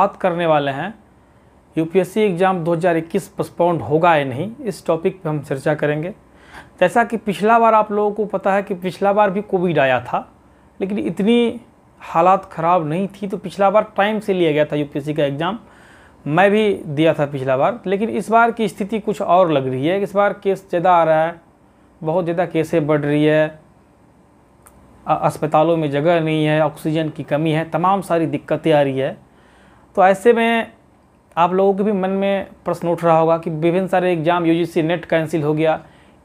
बात करने वाले हैं यूपीएससी एग्ज़ाम 2021 पोस्टपोन्ड होगा या नहीं इस टॉपिक पे हम चर्चा करेंगे जैसा कि पिछला बार आप लोगों को पता है कि पिछला बार भी कोविड आया था लेकिन इतनी हालात ख़राब नहीं थी तो पिछला बार टाइम से लिया गया था यूपीएससी का एग्ज़ाम मैं भी दिया था पिछला बार लेकिन इस बार की स्थिति कुछ और लग रही है इस बार केस ज़्यादा आ रहा है बहुत ज़्यादा केसें बढ़ रही है अस्पतालों में जगह नहीं है ऑक्सीजन की कमी है तमाम सारी दिक्कतें आ रही है तो ऐसे में आप लोगों के भी मन में प्रश्न उठ रहा होगा कि विभिन्न सारे एग्ज़ाम यूजीसी नेट कैंसिल हो गया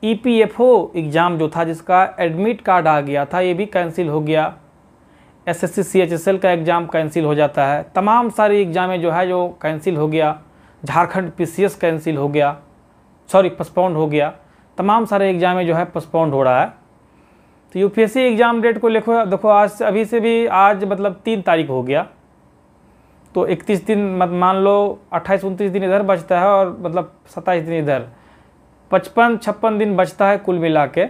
ईपीएफओ e एग्ज़ाम जो था जिसका एडमिट कार्ड आ गया था ये भी कैंसिल हो गया एसएससी सीएचएसएल का एग्ज़ाम कैंसिल हो जाता है तमाम सारी एग्ज़ामें जो है जो कैंसिल हो गया झारखंड पीसीएस कैंसिल हो गया सॉरी पोस्टपोन्ड हो गया तमाम सारे एग्ज़ामें जो है पोस्टपोन्ड हो रहा है तो यू एग्ज़ाम डेट को लिखो देखो आज से अभी से भी आज मतलब तीन तारीख हो गया तो 31 दिन मत मान लो 28 उनतीस दिन इधर बचता है और मतलब 27 दिन इधर 55 छप्पन दिन बचता है कुल मिला के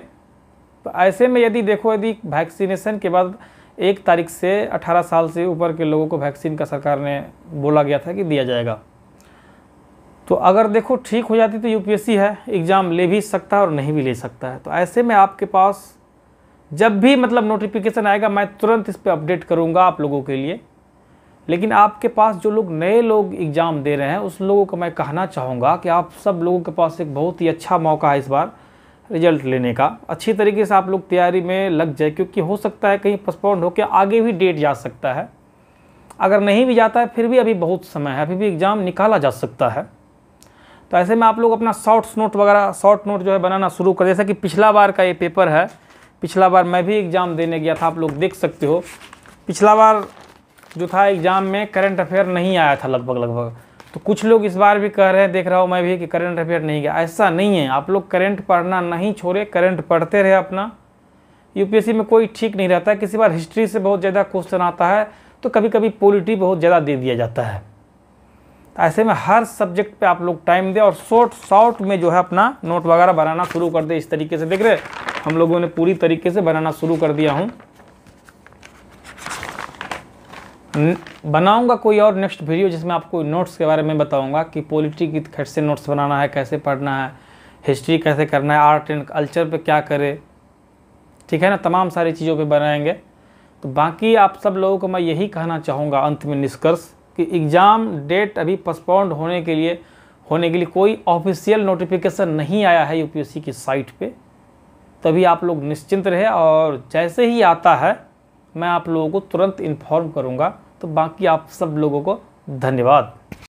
तो ऐसे में यदि देखो यदि वैक्सीनेशन के बाद एक तारीख से 18 साल से ऊपर के लोगों को वैक्सीन का सरकार ने बोला गया था कि दिया जाएगा तो अगर देखो ठीक हो जाती तो यू है एग्ज़ाम ले भी सकता है और नहीं भी ले सकता है तो ऐसे में आपके पास जब भी मतलब नोटिफिकेशन आएगा मैं तुरंत इस पर अपडेट करूँगा आप लोगों के लिए लेकिन आपके पास जो लोग नए लोग एग्ज़ाम दे रहे हैं उस लोगों को मैं कहना चाहूँगा कि आप सब लोगों के पास एक बहुत ही अच्छा मौका है इस बार रिजल्ट लेने का अच्छी तरीके से आप लोग तैयारी में लग जाए क्योंकि हो सकता है कहीं पोस्टपोन होकर आगे भी डेट जा सकता है अगर नहीं भी जाता है फिर भी अभी बहुत समय है अभी भी एग्ज़ाम निकाला जा सकता है तो ऐसे में आप लोग अपना शॉर्ट्स नोट वगैरह शॉर्ट नोट जो है बनाना शुरू कर जैसा कि पिछला बार का ये पेपर है पिछला बार मैं भी एग्ज़ाम देने गया था आप लोग देख सकते हो पिछला बार जो था एग्ज़ाम में करंट अफेयर नहीं आया था लगभग लगभग तो कुछ लोग इस बार भी कह रहे हैं देख रहा हूँ मैं भी कि करंट अफेयर नहीं गया ऐसा नहीं है आप लोग करंट पढ़ना नहीं छोड़े करंट पढ़ते रहे अपना यूपीएससी में कोई ठीक नहीं रहता है किसी बार हिस्ट्री से बहुत ज़्यादा क्वेश्चन आता है तो कभी कभी पोलिटी बहुत ज़्यादा दे दिया जाता है ऐसे में हर सब्जेक्ट पे आप लोग टाइम दें और शॉर्ट शॉर्ट में जो है अपना नोट वगैरह बनाना शुरू कर दे इस तरीके से देख रहे हम लोगों ने पूरी तरीके से बनाना शुरू कर दिया हूँ बनाऊंगा कोई और नेक्स्ट वीडियो जिसमें आपको नोट्स के बारे में बताऊंगा कि पॉलिटी की कैसे नोट्स बनाना है कैसे पढ़ना है हिस्ट्री कैसे करना है आर्ट एंड कल्चर पे क्या करें ठीक है ना तमाम सारी चीज़ों पे बनाएंगे तो बाकी आप सब लोगों को मैं यही कहना चाहूँगा अंत में निष्कर्ष कि एग्ज़ाम डेट अभी पोस्टपोन्ड होने के लिए होने के लिए कोई ऑफिशियल नोटिफिकेशन नहीं आया है यू की साइट पर तभी आप लोग निश्चिंत रहे और जैसे ही आता है मैं आप लोगों को तुरंत इन्फॉर्म करूँगा तो बाकी आप सब लोगों को धन्यवाद